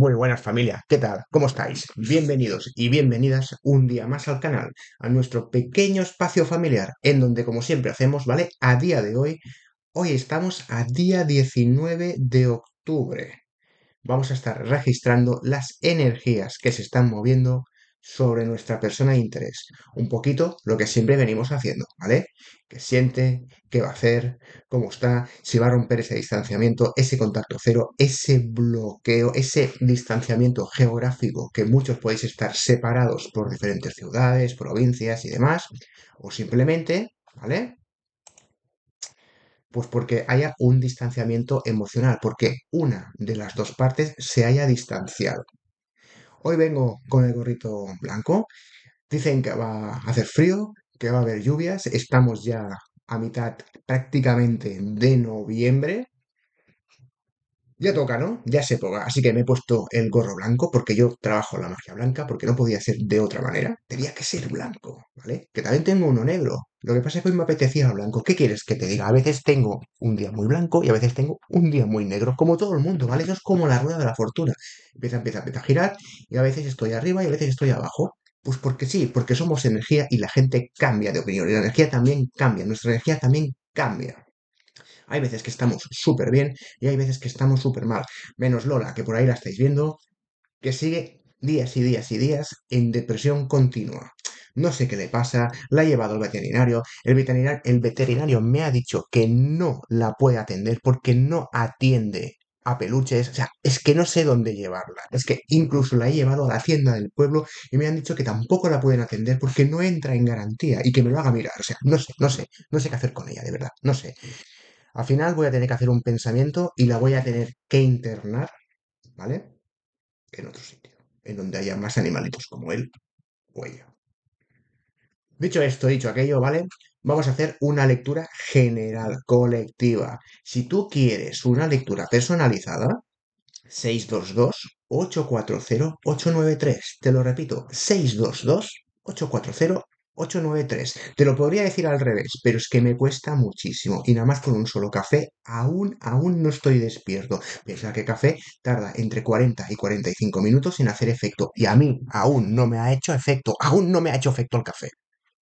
Muy buenas familia, ¿qué tal? ¿Cómo estáis? Bienvenidos y bienvenidas un día más al canal, a nuestro pequeño espacio familiar, en donde como siempre hacemos, ¿vale? A día de hoy, hoy estamos a día 19 de octubre. Vamos a estar registrando las energías que se están moviendo sobre nuestra persona de interés. Un poquito lo que siempre venimos haciendo, ¿vale? ¿Qué siente? ¿Qué va a hacer? ¿Cómo está? Si va a romper ese distanciamiento, ese contacto cero, ese bloqueo, ese distanciamiento geográfico que muchos podéis estar separados por diferentes ciudades, provincias y demás, o simplemente, ¿vale? Pues porque haya un distanciamiento emocional, porque una de las dos partes se haya distanciado, Hoy vengo con el gorrito blanco. Dicen que va a hacer frío, que va a haber lluvias. Estamos ya a mitad prácticamente de noviembre. Ya toca, ¿no? Ya se ponga. Así que me he puesto el gorro blanco porque yo trabajo la magia blanca porque no podía ser de otra manera. Tenía que ser blanco, ¿vale? Que también tengo uno negro. Lo que pasa es que hoy me apetecía lo blanco. ¿Qué quieres que te diga? A veces tengo un día muy blanco y a veces tengo un día muy negro, como todo el mundo, ¿vale? Eso es como la rueda de la fortuna. Empieza, empieza, empieza a girar y a veces estoy arriba y a veces estoy abajo. Pues porque sí, porque somos energía y la gente cambia de opinión. Y la energía también cambia, nuestra energía también cambia. Hay veces que estamos súper bien y hay veces que estamos súper mal. Menos Lola, que por ahí la estáis viendo, que sigue días y días y días en depresión continua. No sé qué le pasa, la ha llevado al veterinario. El, veterinario. el veterinario me ha dicho que no la puede atender porque no atiende a peluches, o sea, es que no sé dónde llevarla. Es que incluso la he llevado a la hacienda del pueblo y me han dicho que tampoco la pueden atender porque no entra en garantía y que me lo haga mirar. O sea, no sé, no sé, no sé qué hacer con ella, de verdad, no sé. Al final voy a tener que hacer un pensamiento y la voy a tener que internar, ¿vale? En otro sitio, en donde haya más animalitos como él o ella. Dicho esto, dicho aquello, ¿vale? Vamos a hacer una lectura general, colectiva. Si tú quieres una lectura personalizada, 622-840-893. Te lo repito, 622 840 893. Te lo podría decir al revés, pero es que me cuesta muchísimo. Y nada más con un solo café, aún, aún no estoy despierto. Piensa que café tarda entre 40 y 45 minutos en hacer efecto. Y a mí aún no me ha hecho efecto. Aún no me ha hecho efecto el café.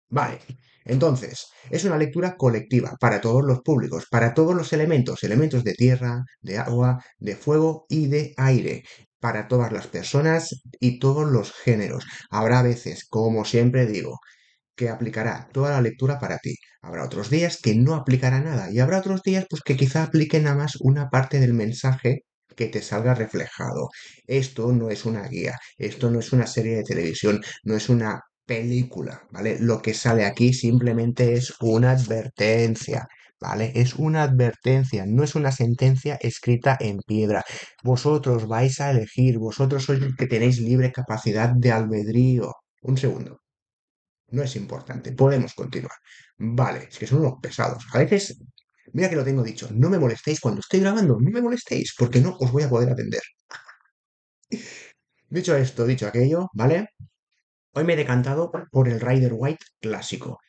Vale. Entonces, es una lectura colectiva para todos los públicos, para todos los elementos, elementos de tierra, de agua, de fuego y de aire para todas las personas y todos los géneros. Habrá veces, como siempre digo, que aplicará toda la lectura para ti. Habrá otros días que no aplicará nada y habrá otros días pues que quizá aplique nada más una parte del mensaje que te salga reflejado. Esto no es una guía, esto no es una serie de televisión, no es una película, ¿vale? Lo que sale aquí simplemente es una advertencia. ¿Vale? Es una advertencia, no es una sentencia escrita en piedra. Vosotros vais a elegir, vosotros sois los que tenéis libre capacidad de albedrío. Un segundo no es importante, podemos continuar. Vale, es que son unos pesados. A veces, mira que lo tengo dicho, no me molestéis cuando estoy grabando, no me molestéis porque no os voy a poder atender. dicho esto, dicho aquello, ¿vale? Hoy me he decantado por el Rider White clásico,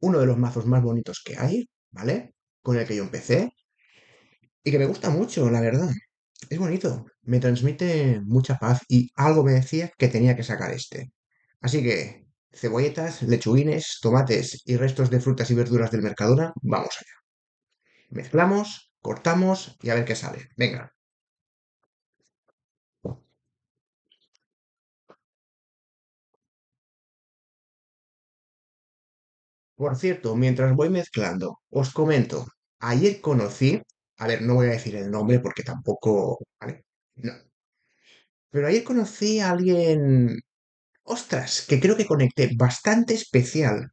uno de los mazos más bonitos que hay, ¿vale? Con el que yo empecé y que me gusta mucho, la verdad. Es bonito, me transmite mucha paz y algo me decía que tenía que sacar este. Así que cebolletas, lechuguines, tomates y restos de frutas y verduras del Mercadona, vamos allá. Mezclamos, cortamos y a ver qué sale. Venga. Por cierto, mientras voy mezclando, os comento, ayer conocí, a ver, no voy a decir el nombre porque tampoco, ¿vale? No. Pero ayer conocí a alguien ostras, que creo que conecté bastante especial.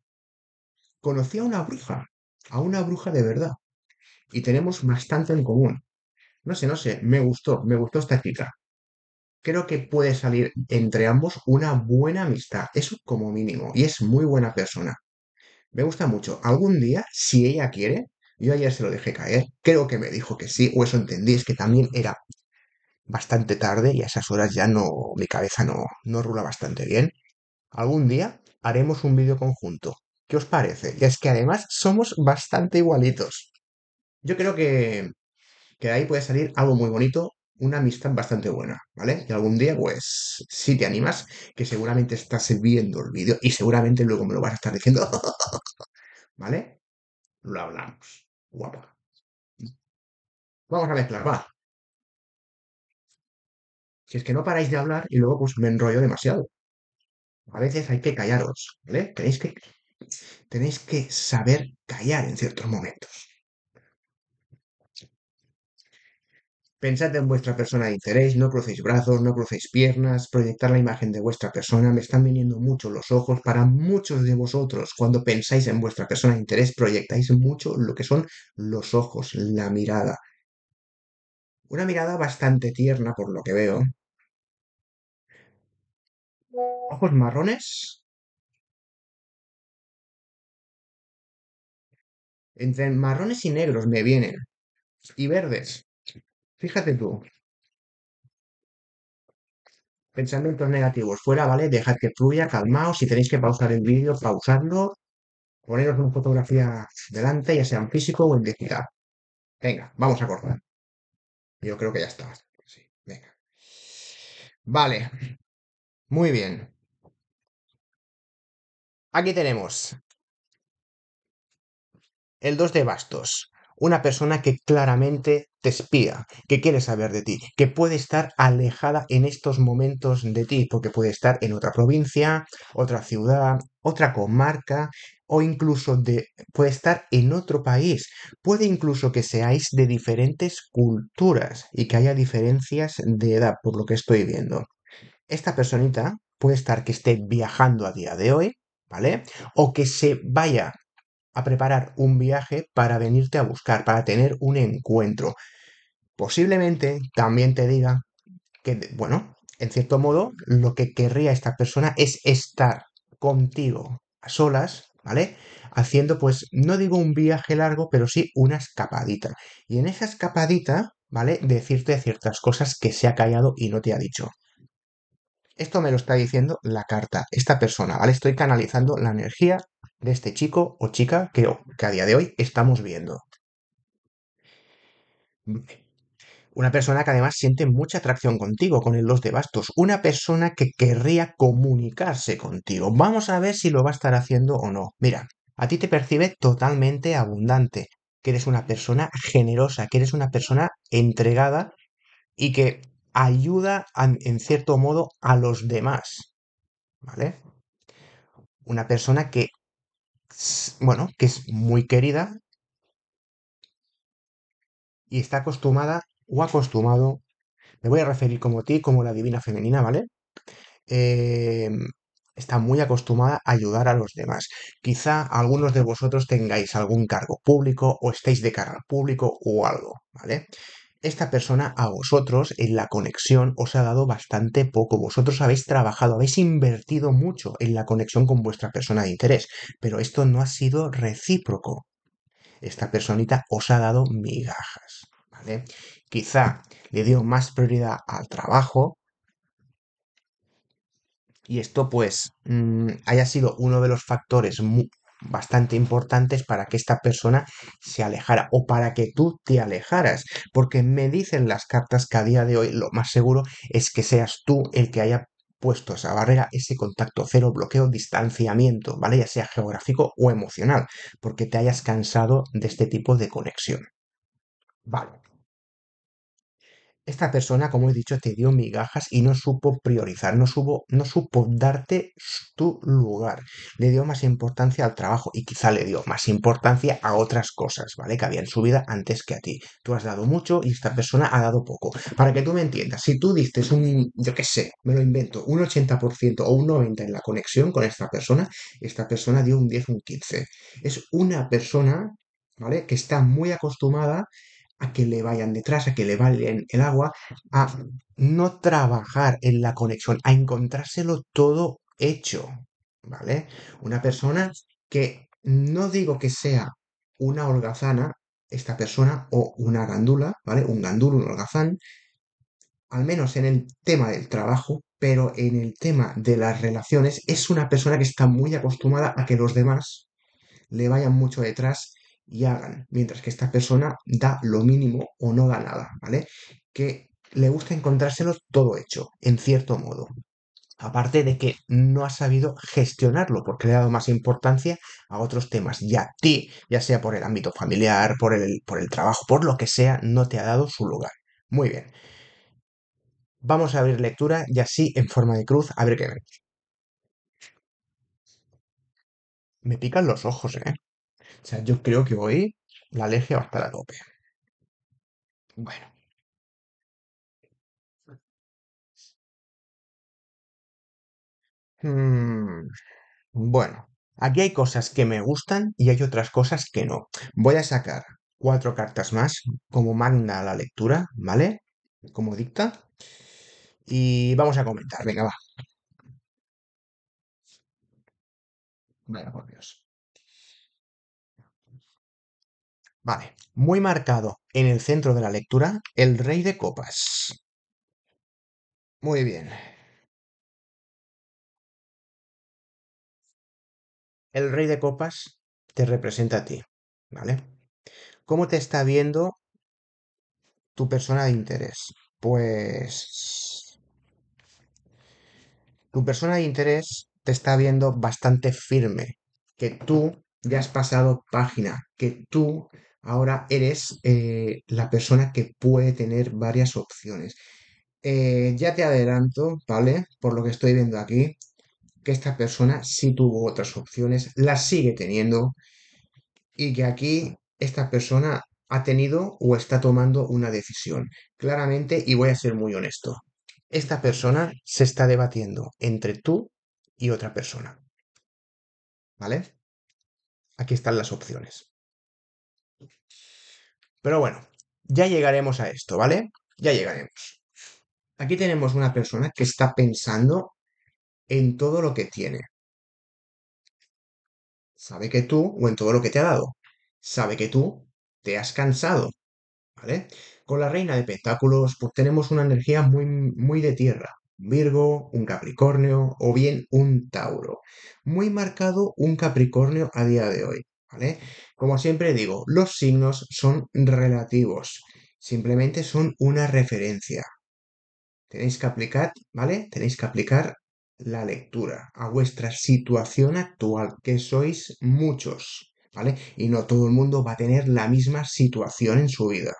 Conocí a una bruja, a una bruja de verdad. Y tenemos más tanto en común. No sé, no sé, me gustó, me gustó esta chica. Creo que puede salir entre ambos una buena amistad, eso como mínimo, y es muy buena persona. Me gusta mucho. Algún día, si ella quiere, yo ayer se lo dejé caer, creo que me dijo que sí, o eso entendí, es que también era bastante tarde y a esas horas ya no, mi cabeza no, no rula bastante bien. Algún día haremos un vídeo conjunto. ¿Qué os parece? Y es que además somos bastante igualitos. Yo creo que, que de ahí puede salir algo muy bonito, una amistad bastante buena, ¿vale? Y algún día, pues, si te animas, que seguramente estás viendo el vídeo y seguramente luego me lo vas a estar diciendo, ¿vale? Lo hablamos. Guapa. Vamos a mezclar, va. Que es que no paráis de hablar y luego pues me enrollo demasiado. A veces hay que callaros, ¿vale? Tenéis que, tenéis que saber callar en ciertos momentos. Pensad en vuestra persona de interés, no crucéis brazos, no crucéis piernas, proyectar la imagen de vuestra persona. Me están viniendo mucho los ojos para muchos de vosotros. Cuando pensáis en vuestra persona de interés, proyectáis mucho lo que son los ojos, la mirada. Una mirada bastante tierna, por lo que veo, ojos marrones. Entre marrones y negros me vienen. Y verdes. Fíjate tú. Pensamientos negativos. Fuera, ¿vale? Dejad que fluya, calmaos. Si tenéis que pausar el vídeo, pausadlo. Poneros una fotografía delante, ya sea en físico o en digital. Venga, vamos a cortar. Yo creo que ya está. Sí, venga. Vale. Muy bien. Aquí tenemos el 2 de bastos. Una persona que claramente te espía, que quiere saber de ti, que puede estar alejada en estos momentos de ti, porque puede estar en otra provincia, otra ciudad, otra comarca, o incluso de, puede estar en otro país. Puede incluso que seáis de diferentes culturas y que haya diferencias de edad, por lo que estoy viendo. Esta personita puede estar que esté viajando a día de hoy, ¿vale? O que se vaya a preparar un viaje para venirte a buscar, para tener un encuentro. Posiblemente también te diga que, bueno, en cierto modo, lo que querría esta persona es estar contigo a solas, ¿vale? Haciendo, pues, no digo un viaje largo, pero sí una escapadita. Y en esa escapadita, ¿vale? Decirte ciertas cosas que se ha callado y no te ha dicho. Esto me lo está diciendo la carta, esta persona, ¿vale? Estoy canalizando la energía de este chico o chica que, que a día de hoy estamos viendo. Una persona que además siente mucha atracción contigo, con el los de bastos. Una persona que querría comunicarse contigo. Vamos a ver si lo va a estar haciendo o no. Mira, a ti te percibe totalmente abundante, que eres una persona generosa, que eres una persona entregada y que ayuda en cierto modo a los demás. ¿Vale? Una persona que, bueno, que es muy querida y está acostumbrada o acostumbrado, me voy a referir como ti, como la divina femenina, ¿vale? Eh, está muy acostumbrada a ayudar a los demás. Quizá algunos de vosotros tengáis algún cargo público o estéis de cargo público o algo, ¿vale? esta persona a vosotros en la conexión os ha dado bastante poco. Vosotros habéis trabajado, habéis invertido mucho en la conexión con vuestra persona de interés, pero esto no ha sido recíproco. Esta personita os ha dado migajas, ¿vale? Quizá le dio más prioridad al trabajo y esto pues mm, haya sido uno de los factores bastante importantes para que esta persona se alejara o para que tú te alejaras, porque me dicen las cartas que a día de hoy lo más seguro es que seas tú el que haya puesto esa barrera, ese contacto cero, bloqueo, distanciamiento, ¿vale? Ya sea geográfico o emocional, porque te hayas cansado de este tipo de conexión. Vale esta persona, como he dicho, te dio migajas y no supo priorizar, no, supo, no supo darte tu lugar. Le dio más importancia al trabajo y quizá le dio más importancia a otras cosas, ¿vale? Que había en su vida antes que a ti. Tú has dado mucho y esta persona ha dado poco. Para que tú me entiendas, si tú diste un, yo qué sé, me lo invento, un 80% o un 90% en la conexión con esta persona, esta persona dio un 10, un 15. Es una persona ¿vale? Que está muy acostumbrada a que le vayan detrás, a que le valen el agua, a no trabajar en la conexión, a encontrárselo todo hecho, ¿vale? Una persona que no digo que sea una holgazana, esta persona, o una gandula, ¿vale? Un gandul, un holgazán, al menos en el tema del trabajo, pero en el tema de las relaciones, es una persona que está muy acostumbrada a que los demás le vayan mucho detrás y hagan, mientras que esta persona da lo mínimo o no da nada, ¿vale? Que le gusta encontrárselo todo hecho, en cierto modo. Aparte de que no ha sabido gestionarlo, porque le ha dado más importancia a otros temas. ya a ti, ya sea por el ámbito familiar, por el, por el trabajo, por lo que sea, no te ha dado su lugar. Muy bien. Vamos a abrir lectura y así en forma de cruz, a ver qué vemos. Me pican los ojos, ¿eh? O sea, yo creo que hoy la Legia va a estar a tope. Bueno. Mm, bueno, aquí hay cosas que me gustan y hay otras cosas que no. Voy a sacar cuatro cartas más como magna la lectura, ¿vale? Como dicta. Y vamos a comentar, venga, va. Venga, por Dios. Vale, muy marcado en el centro de la lectura el rey de copas. Muy bien. El rey de copas te representa a ti, ¿vale? ¿Cómo te está viendo tu persona de interés? Pues tu persona de interés te está viendo bastante firme, que tú ya has pasado página, que tú ahora eres eh, la persona que puede tener varias opciones. Eh, ya te adelanto, ¿vale? Por lo que estoy viendo aquí, que esta persona sí tuvo otras opciones, las sigue teniendo, y que aquí esta persona ha tenido o está tomando una decisión. Claramente, y voy a ser muy honesto, esta persona se está debatiendo entre tú y otra persona. ¿Vale? Aquí están las opciones. Pero bueno, ya llegaremos a esto, ¿vale? Ya llegaremos. Aquí tenemos una persona que está pensando en todo lo que tiene. Sabe que tú, o en todo lo que te ha dado, sabe que tú te has cansado, ¿vale? Con la reina de pentáculos pues, tenemos una energía muy, muy de tierra. Virgo, un Capricornio o bien un Tauro. Muy marcado un Capricornio a día de hoy, ¿vale? Como siempre digo, los signos son relativos, simplemente son una referencia. Tenéis que aplicar, ¿vale? Tenéis que aplicar la lectura a vuestra situación actual, que sois muchos, ¿vale? Y no todo el mundo va a tener la misma situación en su vida.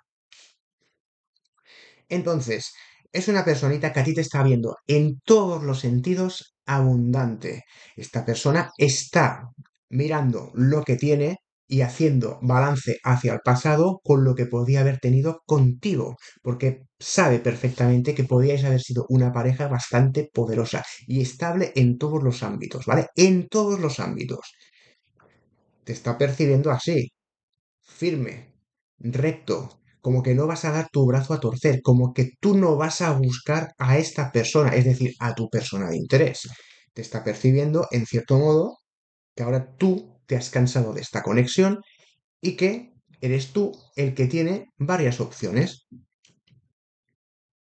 Entonces, es una personita que a ti te está viendo en todos los sentidos abundante. Esta persona está mirando lo que tiene y haciendo balance hacia el pasado con lo que podía haber tenido contigo, porque sabe perfectamente que podíais haber sido una pareja bastante poderosa y estable en todos los ámbitos, ¿vale? En todos los ámbitos. Te está percibiendo así, firme, recto, como que no vas a dar tu brazo a torcer, como que tú no vas a buscar a esta persona, es decir, a tu persona de interés. Te está percibiendo, en cierto modo, que ahora tú te has cansado de esta conexión y que eres tú el que tiene varias opciones.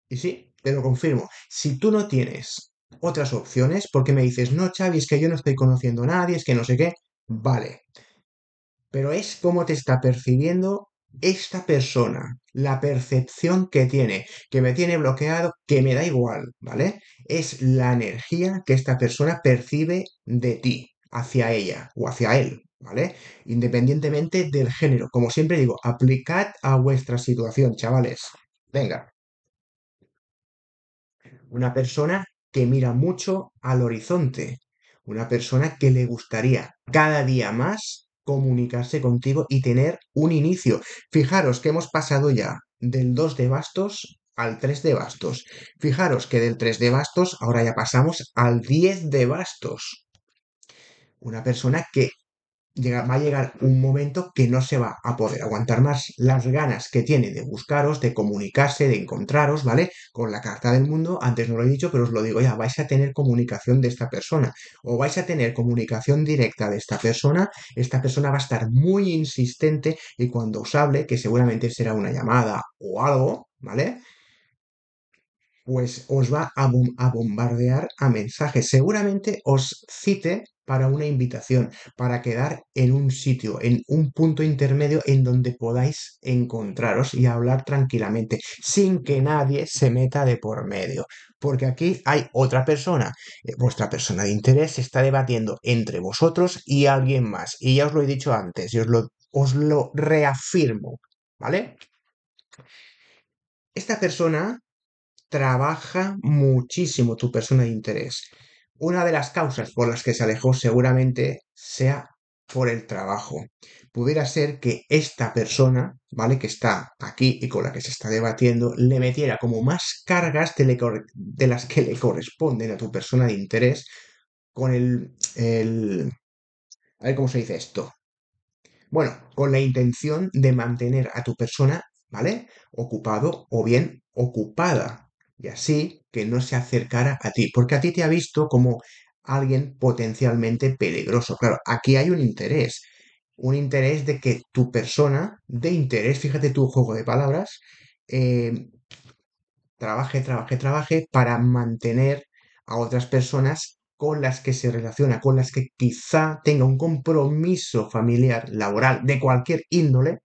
Y sí, te lo confirmo, si tú no tienes otras opciones, porque me dices, no, Xavi, es que yo no estoy conociendo a nadie, es que no sé qué, vale. Pero es como te está percibiendo esta persona, la percepción que tiene, que me tiene bloqueado, que me da igual, ¿vale? Es la energía que esta persona percibe de ti hacia ella o hacia él, ¿vale? Independientemente del género. Como siempre digo, aplicad a vuestra situación, chavales. Venga. Una persona que mira mucho al horizonte. Una persona que le gustaría cada día más comunicarse contigo y tener un inicio. Fijaros que hemos pasado ya del 2 de bastos al 3 de bastos. Fijaros que del 3 de bastos ahora ya pasamos al 10 de bastos una persona que llega, va a llegar un momento que no se va a poder aguantar más las ganas que tiene de buscaros, de comunicarse, de encontraros, ¿vale? Con la carta del mundo, antes no lo he dicho, pero os lo digo ya, vais a tener comunicación de esta persona o vais a tener comunicación directa de esta persona, esta persona va a estar muy insistente y cuando os hable, que seguramente será una llamada o algo, ¿vale? pues os va a, bombardear a mensajes. Seguramente os cite para una invitación, para quedar en un sitio, en un punto intermedio en donde podáis encontraros y hablar tranquilamente, sin que nadie se meta de por medio. Porque aquí hay otra persona, eh, vuestra persona de interés está debatiendo entre vosotros y alguien más. Y ya os lo he dicho antes, y os lo, os lo reafirmo, ¿vale? Esta persona trabaja muchísimo tu persona de interés. Una de las causas por las que se alejó seguramente sea por el trabajo. Pudiera ser que esta persona, ¿vale? Que está aquí y con la que se está debatiendo, le metiera como más cargas de, las que le corresponden a tu persona de interés con el, el... A ver cómo se dice esto. Bueno, con la intención de mantener a tu persona, ¿vale? Ocupado o bien ocupada y así que no se acercara a ti, porque a ti te ha visto como alguien potencialmente peligroso. Claro, aquí hay un interés, un interés de que tu persona, de interés, fíjate tu juego de palabras, em, trabaje, trabaje, trabaje para mantener a otras personas con las que se relaciona, con las que quizá tenga un compromiso familiar, laboral, de cualquier índole,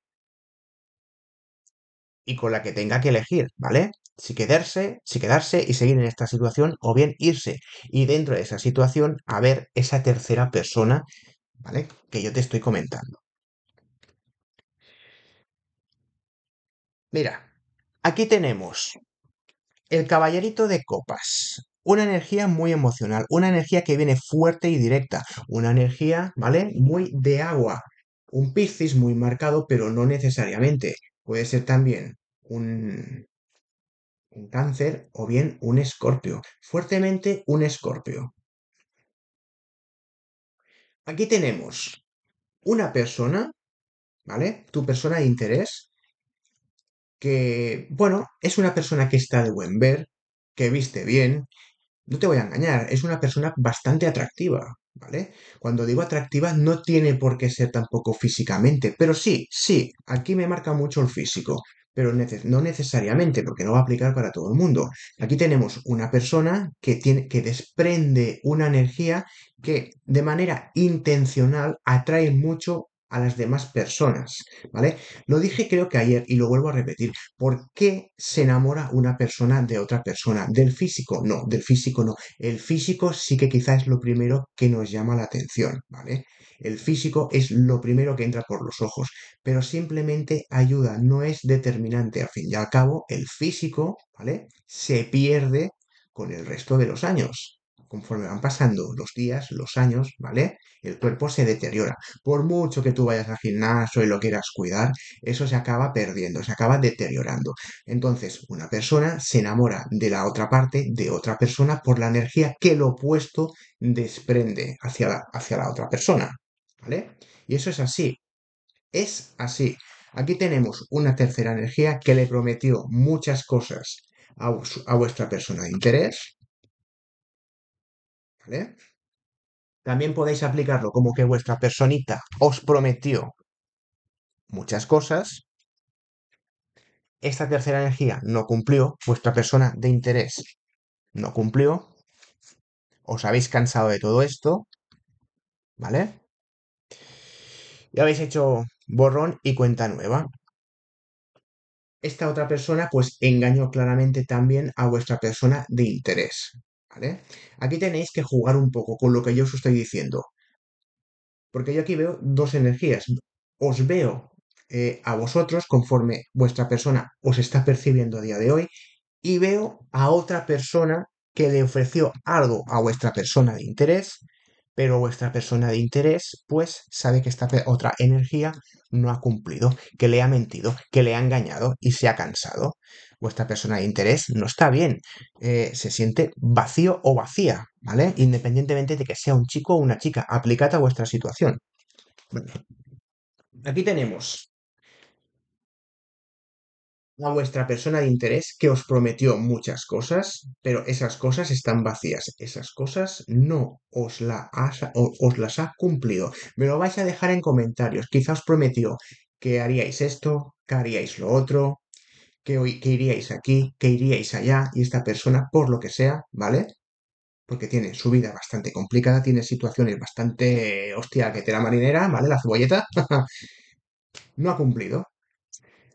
y con la que tenga que elegir, ¿vale? si quedarse, si quedarse y seguir en esta situación o bien irse y dentro de esa situación a ver esa tercera persona, ¿vale? Que yo te estoy comentando. Mira, aquí tenemos el caballerito de copas. Una energía muy emocional, una energía que viene fuerte y directa, una energía, ¿vale? Muy de agua. Un piscis muy marcado, pero no necesariamente. Puede ser también un, un cáncer o bien un escorpio, fuertemente un escorpio. Aquí tenemos una persona, ¿vale? Tu persona de interés, que, bueno, es una persona que está de buen ver, que viste bien, no te voy a engañar, es una persona bastante atractiva, ¿vale? Cuando digo atractiva no tiene por qué ser tampoco físicamente, pero sí, sí, aquí me marca mucho el físico pero no necesariamente, porque no va a aplicar para todo el mundo. Aquí tenemos una persona que, tiene, que desprende una energía que de manera intencional atrae mucho a las demás personas, ¿vale? Lo dije creo que ayer y lo vuelvo a repetir. ¿Por qué se enamora una persona de otra persona? ¿Del físico? No, del físico no. El físico sí que quizás es lo primero que nos llama la atención, ¿vale? El físico es lo primero que entra por los ojos, pero simplemente ayuda, no es determinante. Al fin y al cabo, el físico, ¿vale? Se pierde con el resto de los años. Conforme van pasando los días, los años, ¿vale? El cuerpo se deteriora. Por mucho que tú vayas al gimnasio y lo quieras cuidar, eso se acaba perdiendo, se acaba deteriorando. Entonces, una persona se enamora de la otra parte, de otra persona, por la energía que lo opuesto desprende hacia hacia la otra persona. ¿vale? Y eso es así, es así. Aquí tenemos una tercera energía que le prometió muchas cosas a, vuestra persona de interés, ¿vale? También podéis aplicarlo como que vuestra personita os prometió muchas cosas. Esta tercera energía no cumplió, vuestra persona de interés no cumplió, os habéis cansado de todo esto, ¿vale? ya habéis hecho borrón y cuenta nueva. Esta otra persona pues engañó claramente también a vuestra persona de interés. ¿vale? Aquí tenéis que jugar un poco con lo que yo os estoy diciendo. Porque yo aquí veo dos energías. Os veo eh, a vosotros conforme vuestra persona os está percibiendo a día de hoy y veo a otra persona que le ofreció algo a vuestra persona de interés pero vuestra persona de interés pues sabe que esta otra energía no ha cumplido, que le ha mentido, que le ha engañado y se ha cansado. Vuestra persona de interés no está bien, eh, se siente vacío o vacía, ¿vale? Independientemente de que sea un chico o una chica, aplicad a vuestra situación. aquí tenemos a vuestra persona de interés que os prometió muchas cosas, pero esas cosas están vacías. Esas cosas no os, la os las ha cumplido. Me lo vais a dejar en comentarios. Quizás os prometió que haríais esto, que haríais lo otro, que, que iríais aquí, que iríais allá, y esta persona, por lo que sea, ¿vale? Porque tiene su vida bastante complicada, tiene situaciones bastante, hostia, que te la marinera, ¿vale? La cebolleta, no ha cumplido.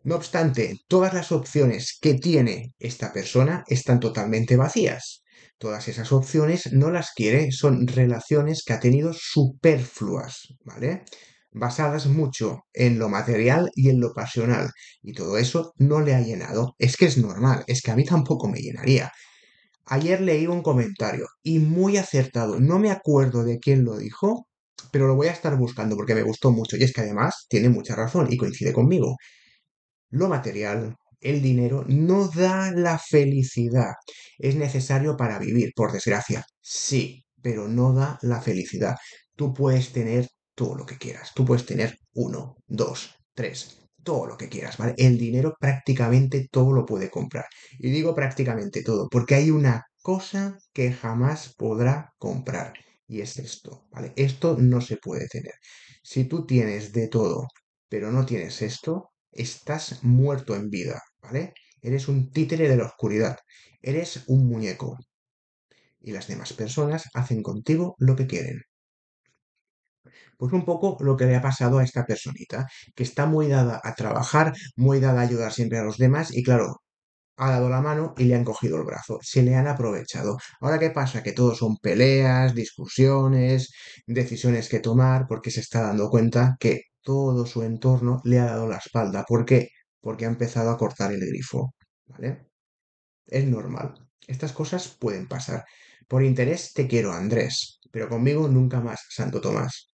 No obstante, todas las opciones que tiene esta persona están totalmente vacías. Todas esas opciones no las quiere, son relaciones que ha tenido superfluas, ¿vale? Basadas mucho en lo material y en lo pasional. Y todo eso no le ha llenado. Es que es normal, es que a mí tampoco me llenaría. Ayer leí un comentario y muy acertado, no me acuerdo de quién lo dijo, pero lo voy a estar buscando porque me gustó mucho y es que además tiene mucha razón y coincide conmigo lo material, el dinero, no da la felicidad. Es necesario para vivir, por desgracia. Sí, pero no da la felicidad. Tú puedes tener todo lo que quieras. Tú puedes tener uno, dos, tres, todo lo que quieras, ¿vale? El dinero prácticamente todo lo puede comprar. Y digo prácticamente todo, porque hay una cosa que jamás podrá comprar. Y es esto, ¿vale? Esto no se puede tener. Si tú tienes de todo, pero no tienes esto, Estás muerto en vida, ¿vale? Eres un títere de la oscuridad, eres un muñeco. Y las demás personas hacen contigo lo que quieren. Pues un poco lo que le ha pasado a esta personita, que está muy dada a trabajar, muy dada a ayudar siempre a los demás y claro, ha dado la mano y le han cogido el brazo, se le han aprovechado. Ahora, ¿qué pasa? Que todo son peleas, discusiones, decisiones que tomar, porque se está dando cuenta que todo su entorno le ha dado la espalda. ¿Por qué? Porque ha empezado a cortar el grifo. ¿Vale? Es normal. Estas cosas pueden pasar. Por interés te quiero, Andrés, pero conmigo nunca más, Santo Tomás.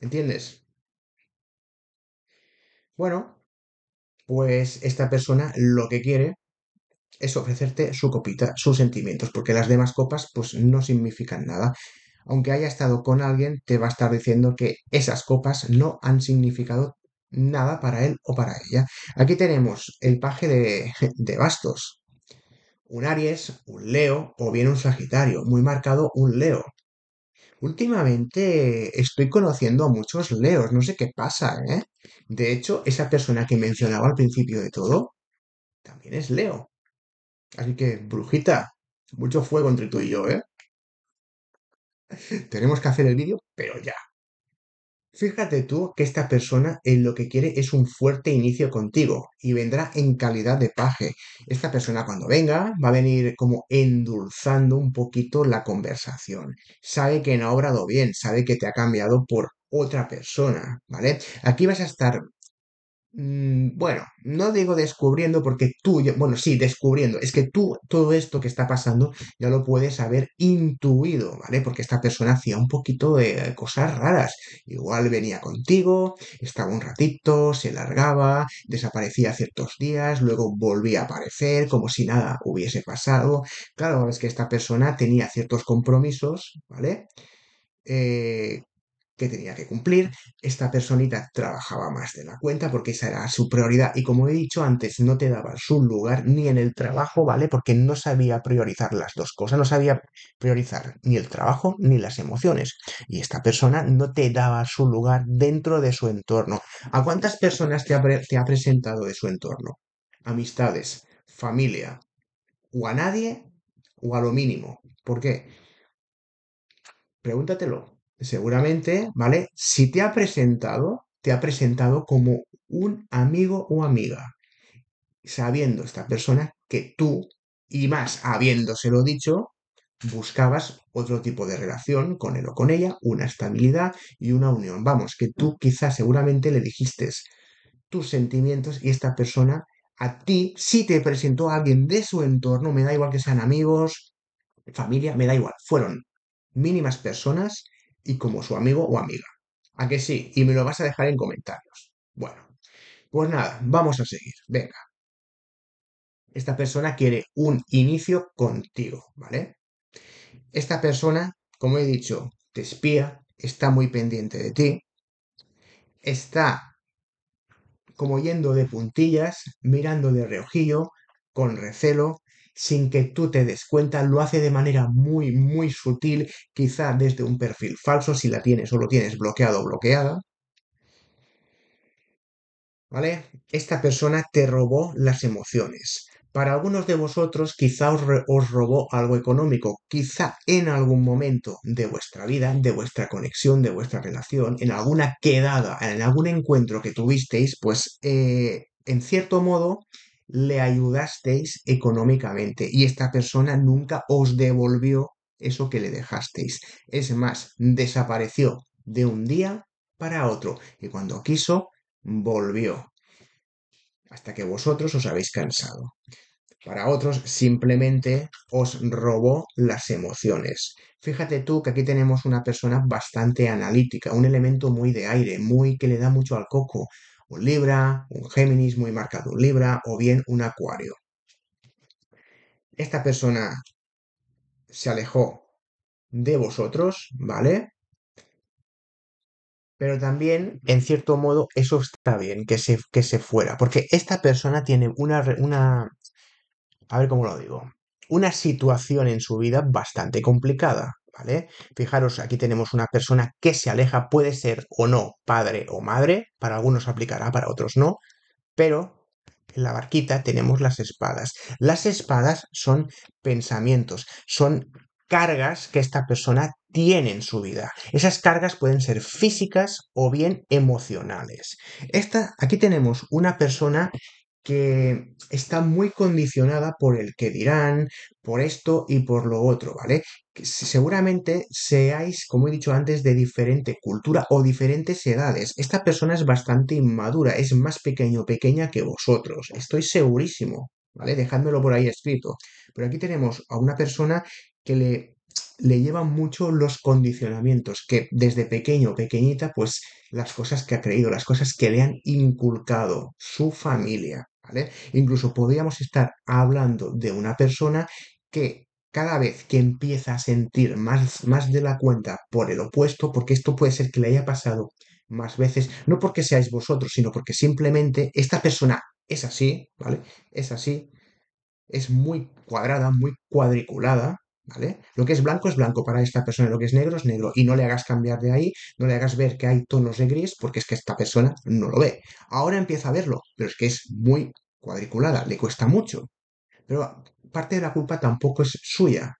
¿Entiendes? Bueno, pues esta persona lo que quiere es ofrecerte su copita, sus sentimientos, porque las demás copas pues no significan nada aunque haya estado con alguien, te va a estar diciendo que esas copas no han significado nada para él o para ella. Aquí tenemos el paje de, bastos. Un Aries, un Leo o bien un Sagitario, muy marcado un Leo. Últimamente estoy conociendo a muchos Leos, no sé qué pasa, ¿eh? De hecho, esa persona que mencionaba al principio de todo, también es Leo. Así que, brujita, mucho fuego entre tú y yo, ¿eh? Tenemos que hacer el vídeo, pero ya. Fíjate tú que esta persona en lo que quiere es un fuerte inicio contigo y vendrá en calidad de paje. Esta persona cuando venga va a venir como endulzando un poquito la conversación. Sabe que no ha obrado bien, sabe que te ha cambiado por otra persona, ¿vale? Aquí vas a estar Mm, bueno, no digo descubriendo porque tú, bueno, sí, descubriendo, es que tú todo esto que está pasando ya lo puedes haber intuido, ¿vale? Porque esta persona hacía un poquito de cosas raras. Igual venía contigo, estaba un ratito, se largaba, desaparecía ciertos días, luego volvía a aparecer como si nada hubiese pasado. Claro, es que esta persona tenía ciertos compromisos, ¿vale? Eh, que tenía que cumplir. Esta personita trabajaba más de la cuenta porque esa era su prioridad. Y como he dicho antes, no te daba su lugar ni en el trabajo, ¿vale? Porque no sabía priorizar las dos cosas, no sabía priorizar ni el trabajo ni las emociones. Y esta persona no te daba su lugar dentro de su entorno. ¿A cuántas personas te ha, te ha presentado de su entorno? Amistades, familia, o a nadie o a lo mínimo. ¿Por qué? Pregúntatelo seguramente, ¿vale? Si te ha presentado, te ha presentado como un amigo o amiga, sabiendo esta persona que tú, y más habiéndoselo dicho, buscabas otro tipo de relación con él o con ella, una estabilidad y una unión. Vamos, que tú quizás seguramente le dijiste tus sentimientos y esta persona a ti, si te presentó a alguien de su entorno, me da igual que sean amigos, familia, me da igual, fueron mínimas personas y como su amigo o amiga. ¿A que sí? Y me lo vas a dejar en comentarios. Bueno, pues nada, vamos a seguir. Venga. Esta persona quiere un inicio contigo, ¿vale? Esta persona, como he dicho, te espía, está muy pendiente de ti, está como yendo de puntillas, mirando de reojillo, con recelo, sin que tú te des cuenta, lo hace de manera muy, muy sutil, quizá desde un perfil falso, si la tienes o lo tienes bloqueado o bloqueada. ¿Vale? Esta persona te robó las emociones. Para algunos de vosotros quizá os, robó algo económico, quizá en algún momento de vuestra vida, de vuestra conexión, de vuestra relación, en alguna quedada, en algún encuentro que tuvisteis, pues eh, en cierto modo le ayudasteis económicamente y esta persona nunca os devolvió eso que le dejasteis. Es más, desapareció de un día para otro y cuando quiso, volvió hasta que vosotros os habéis cansado. Para otros simplemente os robó las emociones. Fíjate tú que aquí tenemos una persona bastante analítica, un elemento muy de aire, muy que le da mucho al coco, un Libra, un Géminis muy marcado, un Libra o bien un Acuario. Esta persona se alejó de vosotros, ¿vale? Pero también, en cierto modo, eso está bien, que se, que se fuera, porque esta persona tiene una, una, a ver cómo lo digo, una situación en su vida bastante complicada. ¿vale? Fijaros, aquí tenemos una persona que se aleja, puede ser o no padre o madre, para algunos aplicará, para otros no, pero en la barquita tenemos las espadas. Las espadas son pensamientos, son cargas que esta persona tiene en su vida. Esas cargas pueden ser físicas o bien emocionales. Esta, aquí tenemos una persona que está muy condicionada por el que dirán, por esto y por lo otro, ¿vale? seguramente seáis, como he dicho antes, de diferente cultura o diferentes edades. Esta persona es bastante inmadura, es más pequeño o pequeña que vosotros, estoy segurísimo, ¿vale? dejándolo por ahí escrito. Pero aquí tenemos a una persona que le, le llevan mucho los condicionamientos, que desde pequeño o pequeñita, pues las cosas que ha creído, las cosas que le han inculcado su familia. ¿Vale? Incluso podríamos estar hablando de una persona que cada vez que empieza a sentir más, más de la cuenta por el opuesto, porque esto puede ser que le haya pasado más veces, no porque seáis vosotros, sino porque simplemente esta persona es así, ¿vale? Es así, es muy cuadrada, muy cuadriculada, ¿vale? Lo que es blanco es blanco para esta persona, lo que es negro es negro, y no le hagas cambiar de ahí, no le hagas ver que hay tonos de gris, porque es que esta persona no lo ve. Ahora empieza a verlo, pero es que es muy cuadriculada, le cuesta mucho. Pero parte de la culpa tampoco es suya.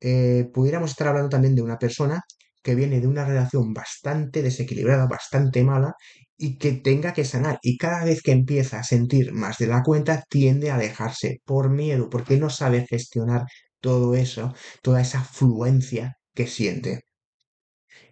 Eh, pudiéramos estar hablando también de una persona que viene de una relación bastante desequilibrada, bastante mala, y que tenga que sanar. Y cada vez que empieza a sentir más de la cuenta, tiende a alejarse por miedo, porque no sabe gestionar todo eso, toda esa fluencia que siente.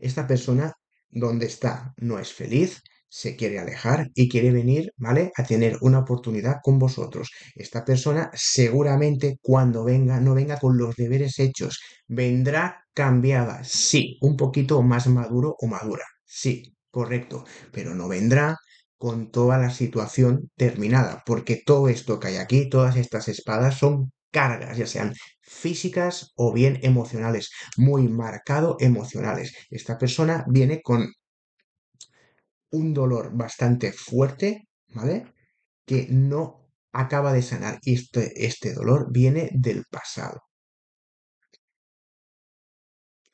Esta persona, donde está, no es feliz, se quiere alejar y quiere venir, ¿vale? A tener una oportunidad con vosotros. Esta persona seguramente cuando venga, no venga con los deberes hechos, vendrá cambiada, sí, un poquito más maduro o madura, sí, correcto, pero no vendrá con toda la situación terminada, porque todo esto que hay aquí, todas estas espadas son cargas, ya sean físicas o bien emocionales, muy marcado emocionales. Esta persona viene con un dolor bastante fuerte, ¿vale? Que no acaba de sanar y este, este, dolor viene del pasado.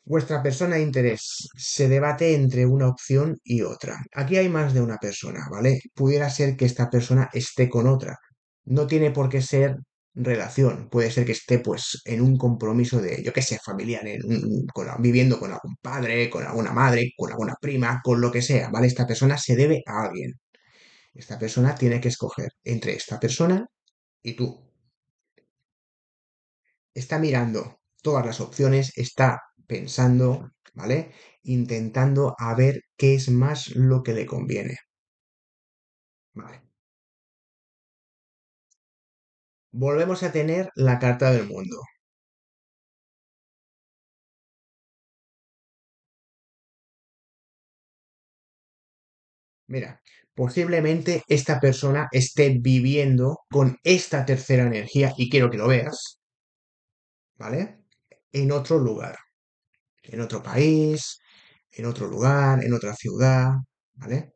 Vuestra persona de interés se debate entre una opción y otra. Aquí hay más de una persona, ¿vale? Pudiera ser que esta persona esté con otra. No tiene por qué ser relación. Puede ser que esté pues en un compromiso de, yo que sé, familiar, viviendo con algún padre, con alguna madre, con alguna prima, con lo que sea, ¿vale? Esta persona se debe a alguien. Esta persona tiene que escoger entre esta persona y tú. Está mirando todas las opciones, está pensando, ¿vale? Intentando a ver qué es más lo que le conviene. Vale volvemos a tener la carta del mundo. Mira, posiblemente esta persona esté viviendo con esta tercera energía, y quiero que lo veas, ¿vale? En otro lugar, en otro país, en otro lugar, en otra ciudad, ¿vale?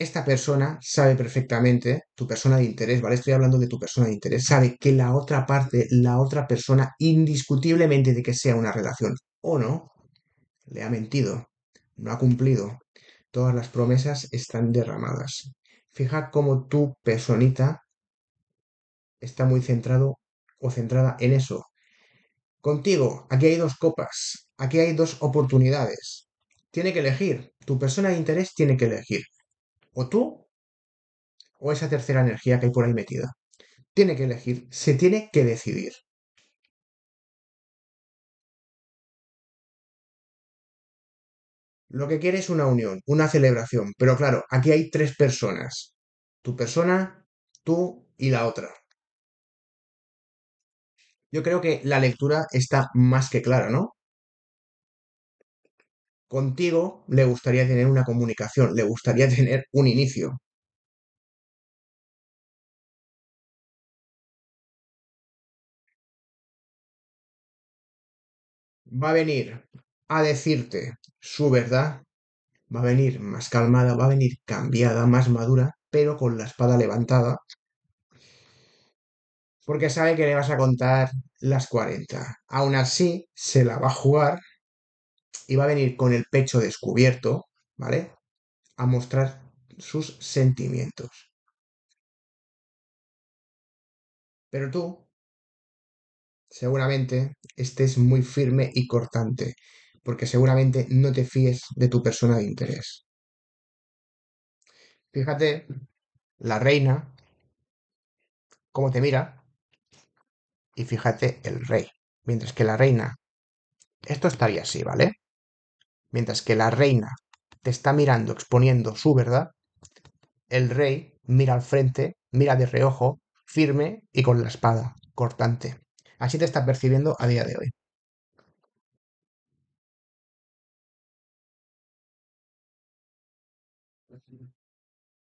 esta persona sabe perfectamente, tu persona de interés, ¿vale? Estoy hablando de tu persona de interés, sabe que la otra parte, la otra persona, indiscutiblemente de que sea una relación o no, le ha mentido, no ha cumplido. Todas las promesas están derramadas. Fija cómo tu personita está muy centrado o centrada en eso. Contigo, aquí hay dos copas, aquí hay dos oportunidades. Tiene que elegir, tu persona de interés tiene que elegir o tú o esa tercera energía que hay por ahí metida. Tiene que elegir, se tiene que decidir. Lo que quiere es una unión, una celebración, pero claro, aquí hay tres personas. Tu persona, tú y la otra. Yo creo que la lectura está más que clara, ¿no? contigo le gustaría tener una comunicación, le gustaría tener un inicio. Va a venir a decirte su verdad, va a venir más calmada, va a venir cambiada, más madura, pero con la espada levantada, porque sabe que le vas a contar las 40. Aún así, se la va a jugar y va a venir con el pecho descubierto, ¿vale? A mostrar sus sentimientos. Pero tú, seguramente, estés muy firme y cortante, porque seguramente no te fíes de tu persona de interés. Fíjate, la reina, cómo te mira, y fíjate el rey. Mientras que la reina, esto estaría así, ¿vale? Mientras que la reina te está mirando, exponiendo su verdad, el rey mira al frente, mira de reojo, firme y con la espada, cortante. Así te está percibiendo a día de hoy.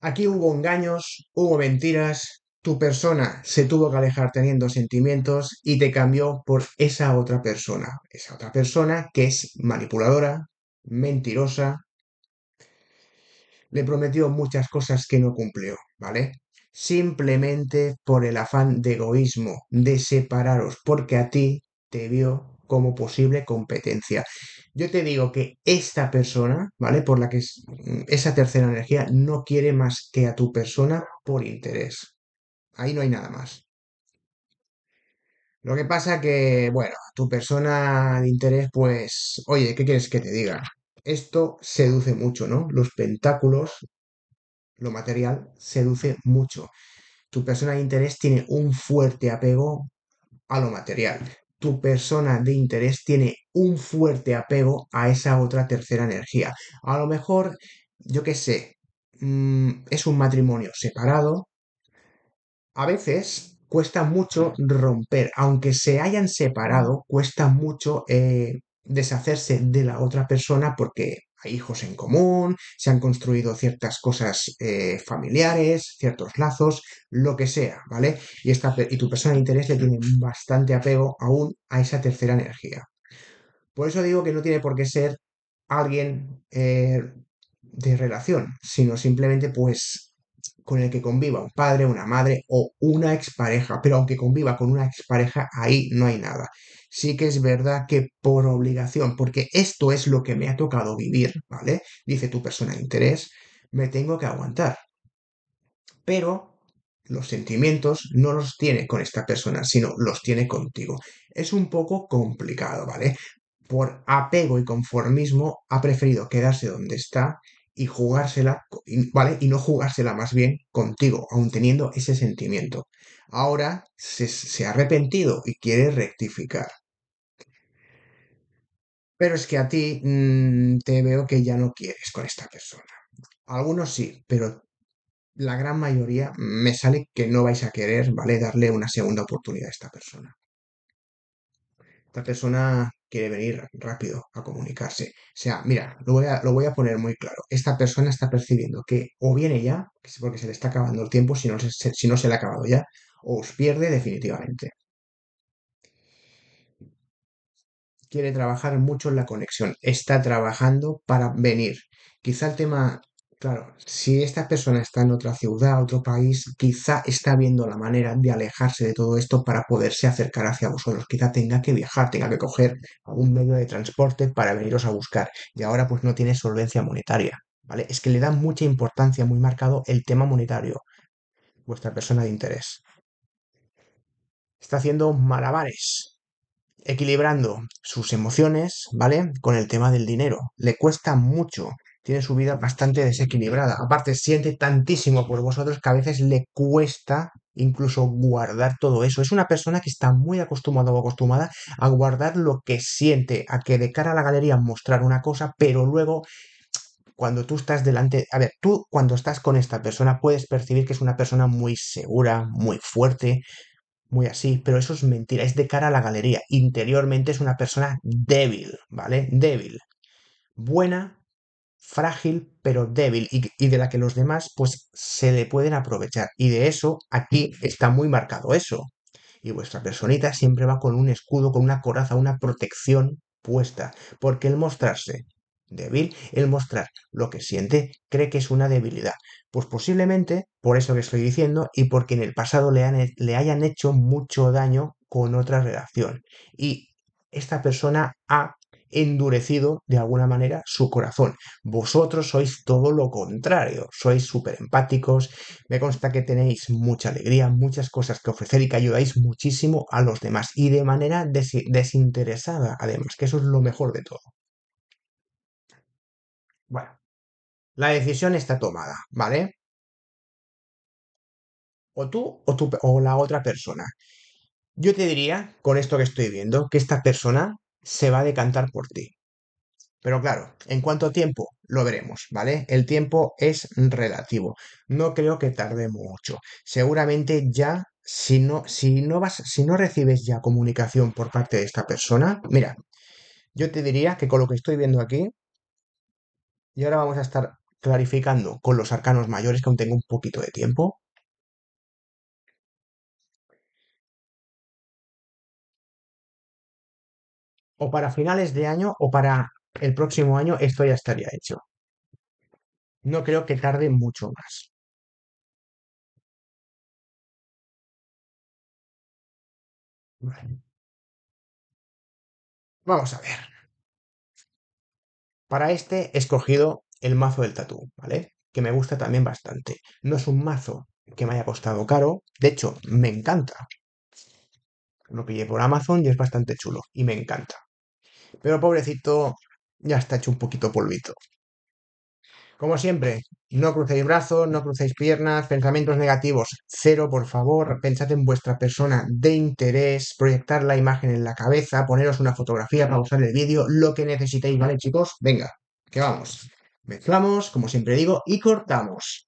Aquí hubo engaños, hubo mentiras, tu persona se tuvo que alejar teniendo sentimientos y te cambió por esa otra persona, esa otra persona que es manipuladora, mentirosa, le prometió muchas cosas que no cumplió, ¿vale? Simplemente por el afán de egoísmo, de separaros, porque a ti te vio como posible competencia. Yo te digo que esta persona, ¿vale? Por la que mm, esa tercera energía no quiere más que a tu persona por interés. Ahí no hay nada más. Lo que pasa que, bueno, tu persona de interés, pues, oye, ¿qué quieres que te diga? esto seduce mucho, ¿no? Los pentáculos, lo material, seduce mucho. Tu persona de interés tiene un fuerte apego a lo material. Tu persona de interés tiene un fuerte apego a esa otra tercera energía. A lo mejor, yo qué sé, mm, es un matrimonio separado. A veces cuesta mucho romper, aunque se hayan separado, cuesta mucho eh, deshacerse de la otra persona porque hay hijos en común, se han construido ciertas cosas eh, familiares, ciertos lazos, lo que sea, ¿vale? Y, esta, y tu persona de interés le tiene bastante apego aún a esa tercera energía. Por eso digo que no tiene por qué ser alguien eh, de relación, sino simplemente pues con el que conviva un padre, una madre o una expareja, pero aunque conviva con una expareja, ahí no hay nada. Sí que es verdad que por obligación, porque esto es lo que me ha tocado vivir, ¿vale? Dice tu persona de interés, me tengo que aguantar. Pero los sentimientos no los tiene con esta persona, sino los tiene contigo. Es un poco complicado, ¿vale? Por apego y conformismo ha preferido quedarse donde está y jugársela, ¿vale? Y no jugársela más bien contigo, aún teniendo ese sentimiento. Ahora se, ha arrepentido y quiere rectificar. Pero es que a ti mm, te veo que ya no quieres con esta persona. Algunos sí, pero la gran mayoría me sale que no vais a querer, ¿vale? Darle una segunda oportunidad a esta persona. Esta persona quiere venir rápido a comunicarse. O sea, mira, lo voy a, lo voy a poner muy claro. Esta persona está percibiendo que o viene ya, porque se le está acabando el tiempo, si no se, si no se le ha acabado ya, o os pierde definitivamente. Quiere trabajar mucho en la conexión, está trabajando para venir. Quizá el tema Claro, si esta persona está en otra ciudad, otro país, quizá está viendo la manera de alejarse de todo esto para poderse acercar hacia vosotros. Quizá tenga que viajar, tenga que coger algún medio de transporte para veniros a buscar. Y ahora pues no tiene solvencia monetaria, ¿vale? Es que le da mucha importancia, muy marcado, el tema monetario, vuestra persona de interés. Está haciendo malabares, equilibrando sus emociones, ¿vale? Con el tema del dinero. Le cuesta mucho tiene su vida bastante desequilibrada. Aparte, siente tantísimo por vosotros que a veces le cuesta incluso guardar todo eso. Es una persona que está muy acostumbrada o acostumbrada a guardar lo que siente, a que de cara a la galería mostrar una cosa, pero luego cuando tú estás delante, a ver, tú cuando estás con esta persona puedes percibir que es una persona muy segura, muy fuerte, muy así, pero eso es mentira, es de cara a la galería. Interiormente es una persona débil, ¿vale? Débil. Buena, frágil pero débil y, de la que los demás pues se le pueden aprovechar. Y de eso aquí está muy marcado eso. Y vuestra personita siempre va con un escudo, con una coraza, una protección puesta, porque el mostrarse débil, el mostrar lo que siente, cree que es una debilidad. Pues posiblemente por eso que estoy diciendo y porque en el pasado le, han, le hayan hecho mucho daño con otra relación. Y esta persona ha endurecido de alguna manera su corazón. Vosotros sois todo lo contrario, sois súper empáticos, me consta que tenéis mucha alegría, muchas cosas que ofrecer y que ayudáis muchísimo a los demás y de manera desinteresada, además, que eso es lo mejor de todo. Bueno, la decisión está tomada, ¿vale? O tú o, tú, o la otra persona. Yo te diría, con esto que estoy viendo, que esta persona se va a decantar por ti. Pero claro, ¿en cuánto tiempo? Lo veremos, ¿vale? El tiempo es relativo. No creo que tarde mucho. Seguramente ya, si no, si no vas, si no recibes ya comunicación por parte de esta persona, mira, yo te diría que con lo que estoy viendo aquí, y ahora vamos a estar clarificando con los arcanos mayores, que aún tengo un poquito de tiempo, o para finales de año o para el próximo año esto ya estaría hecho. No creo que tarde mucho más. Vamos a ver. Para este he escogido el mazo del tatú, ¿vale? Que me gusta también bastante. No es un mazo que me haya costado caro, de hecho, me encanta. Lo pillé por Amazon y es bastante chulo y me encanta. Pero pobrecito, ya está hecho un poquito polvito. Como siempre, no crucéis brazos, no crucéis piernas, pensamientos negativos, cero, por favor. Pensad en vuestra persona de interés, proyectar la imagen en la cabeza, poneros una fotografía, pausar el vídeo, lo que necesitéis, ¿vale, chicos? Venga, que vamos. Mezclamos, como siempre digo, y cortamos.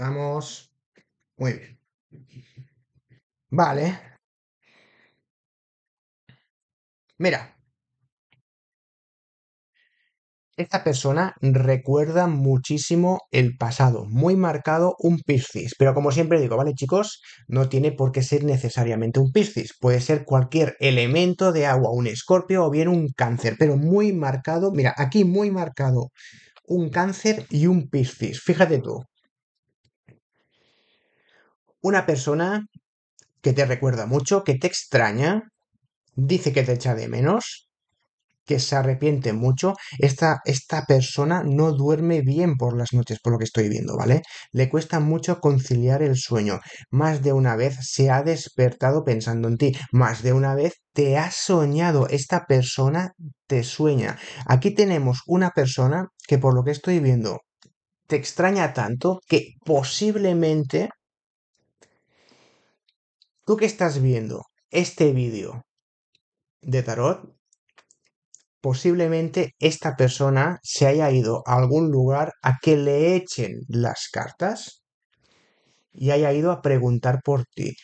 Vamos, Muy bien. Vale. Mira. Esta persona recuerda muchísimo el pasado, muy marcado un Piscis. Pero como siempre digo, ¿vale chicos? No tiene por qué ser necesariamente un Piscis. Puede ser cualquier elemento de agua, un escorpio o bien un cáncer. Pero muy marcado, mira, aquí muy marcado un cáncer y un Piscis. Fíjate tú. Una persona que te recuerda mucho, que te extraña, dice que te echa de menos, que se arrepiente mucho. Esta, esta persona no duerme bien por las noches, por lo que estoy viendo, ¿vale? Le cuesta mucho conciliar el sueño. Más de una vez se ha despertado pensando en ti. Más de una vez te ha soñado. Esta persona te sueña. Aquí tenemos una persona que por lo que estoy viendo te extraña tanto que posiblemente tú que estás viendo este vídeo de tarot, posiblemente esta persona se haya ido a algún lugar a que le echen las cartas y haya ido a preguntar por ti.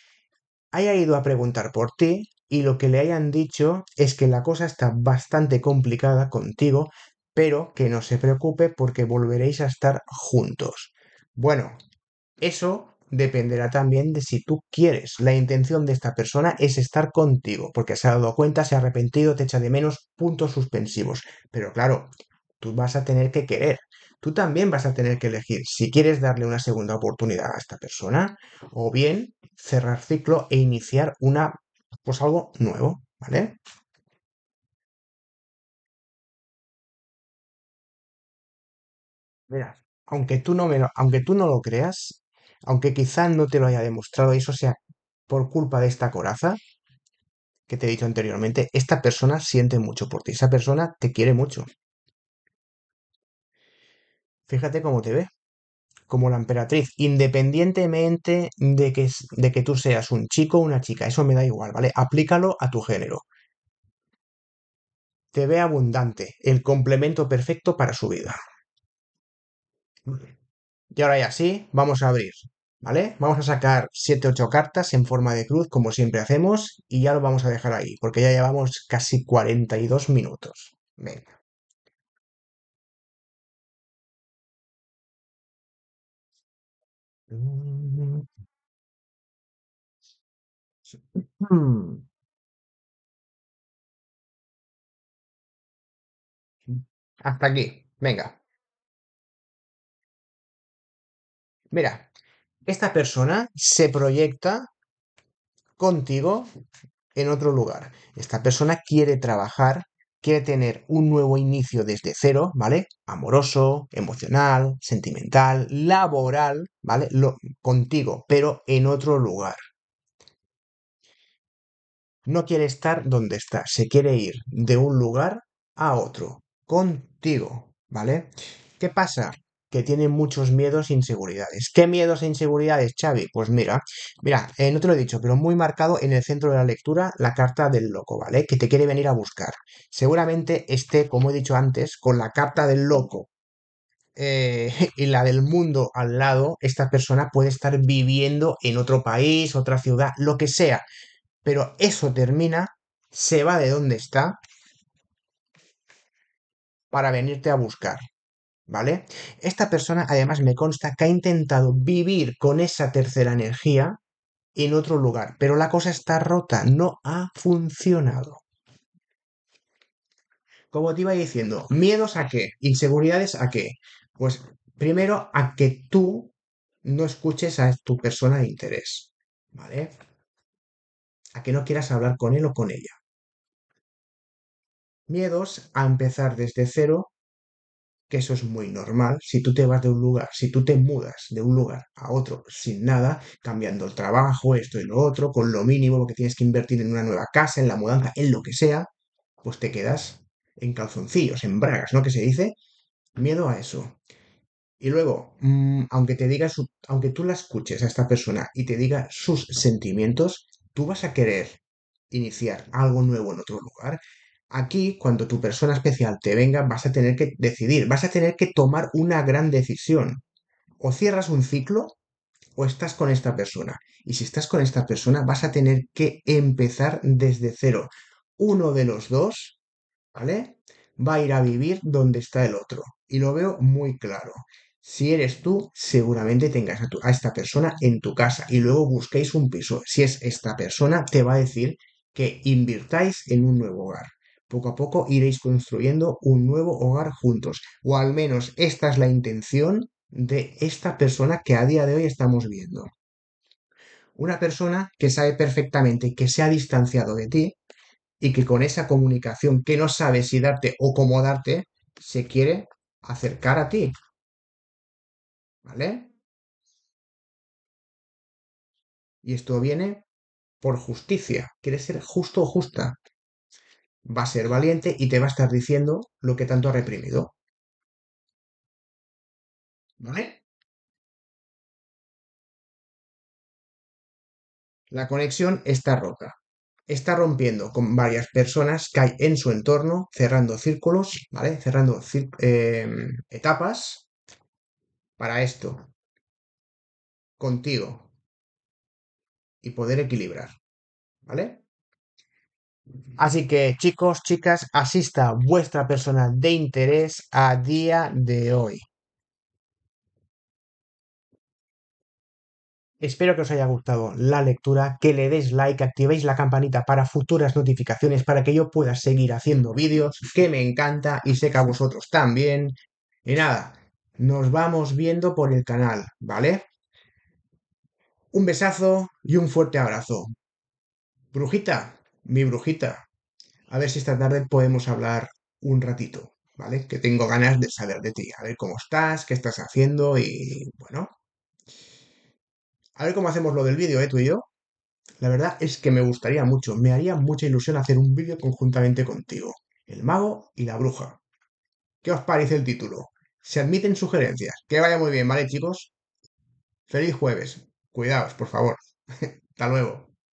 Haya ido a preguntar por ti y lo que le hayan dicho es que la cosa está bastante complicada contigo, pero que no se preocupe porque volveréis a estar juntos. Bueno, eso dependerá también de si tú quieres. La intención de esta persona es estar contigo, porque se ha dado cuenta, se ha arrepentido, te echa de menos, puntos suspensivos. Pero claro, tú vas a tener que querer. Tú también vas a tener que elegir si quieres darle una segunda oportunidad a esta persona o bien cerrar ciclo e iniciar una pues algo nuevo, ¿vale? aunque tú no lo creas, aunque quizá no te lo haya demostrado y eso sea por culpa de esta coraza que te he dicho anteriormente, esta persona siente mucho por ti, esa persona te quiere mucho. Fíjate cómo te ve, como la emperatriz, independientemente de que, de que tú seas un chico o una chica, eso me da igual, ¿vale? Aplícalo a tu género. Te ve abundante, el complemento perfecto para su vida. Y ahora ya sí, vamos a abrir ¿vale? Vamos a sacar 7-8 cartas en forma de cruz, como siempre hacemos, y ya lo vamos a dejar ahí, porque ya llevamos casi 42 minutos. Venga. Hasta aquí, venga. Mira, esta persona se proyecta contigo en otro lugar. Esta persona quiere trabajar, quiere tener un nuevo inicio desde cero, ¿vale? Amoroso, emocional, sentimental, laboral, ¿vale? contigo, pero en otro lugar. No quiere estar donde está, se quiere ir de un lugar a otro, contigo, ¿vale? ¿Qué pasa? que tiene muchos miedos e inseguridades. ¿Qué miedos e inseguridades, Xavi? Pues mira, mira, eh, no te lo he dicho, pero muy marcado en el centro de la lectura la carta del loco, ¿vale? Que te quiere venir a buscar. Seguramente esté, como he dicho antes, con la carta del loco eh, y la del mundo al lado, esta persona puede estar viviendo en otro país, otra ciudad, lo que sea. Pero eso termina, se va de donde está para venirte a buscar. ¿vale? Esta persona además me consta que ha intentado vivir con esa tercera energía en otro lugar, pero la cosa está rota, no ha funcionado. Como te iba diciendo, miedos a qué, inseguridades a qué. Pues primero a que tú no escuches a tu persona de interés, ¿vale? A que no quieras hablar con él o con ella. Miedos a empezar desde cero que eso es muy normal. Si tú te vas de un lugar, si tú te mudas de un lugar a otro sin nada, cambiando el trabajo, esto y lo otro, con lo mínimo, que tienes que invertir en una nueva casa, en la mudanza, en lo que sea, pues te quedas en calzoncillos, en bragas, ¿no? Que se dice, miedo a eso. Y luego, mm, aunque te digas, aunque tú la escuches a esta persona y te diga sus sentimientos, tú vas a querer iniciar algo nuevo en otro lugar, Aquí, cuando tu persona especial te venga, vas a tener que decidir, vas a tener que tomar una gran decisión. O cierras un ciclo o estás con esta persona. Y si estás con esta persona, vas a tener que empezar desde cero. Uno de los dos, ¿vale? Va a ir a vivir donde está el otro. Y lo veo muy claro. Si eres tú, seguramente tengas a, a esta persona en tu casa y luego busquéis un piso. Si es esta persona, te va a decir que invirtáis en un nuevo hogar poco a poco iréis construyendo un nuevo hogar juntos. O al menos esta es la intención de esta persona que a día de hoy estamos viendo. Una persona que sabe perfectamente que se ha distanciado de ti y que con esa comunicación que no sabe si darte o cómo darte, se quiere acercar a ti. ¿Vale? Y esto viene por justicia. Quiere ser justo o justa va a ser valiente y te va a estar diciendo lo que tanto ha reprimido. ¿Vale? La conexión está rota. Está rompiendo con varias personas que hay en su entorno, cerrando círculos, ¿vale? Cerrando em, etapas para esto. Contigo. Y poder equilibrar. ¿Vale? Así que chicos, chicas, asista vuestra persona de interés a día de hoy. Espero que os haya gustado la lectura, que le deis like, activéis la campanita para futuras notificaciones para que yo pueda seguir haciendo vídeos, que me encanta y sé que a vosotros también. Y nada, nos vamos viendo por el canal, ¿vale? Un besazo y un fuerte abrazo. Brujita, mi brujita, a ver si esta tarde podemos hablar un ratito, ¿vale? Que tengo ganas de saber de ti, a ver cómo estás, qué estás haciendo y bueno. A ver cómo hacemos lo del vídeo, ¿eh? Tú y yo. La verdad es que me gustaría mucho, me haría mucha ilusión hacer un vídeo conjuntamente contigo, el mago y la bruja. ¿Qué os parece el título? Se admiten sugerencias. Que vaya muy bien, ¿vale, chicos? Feliz jueves. Cuidaos, por favor. Hasta luego.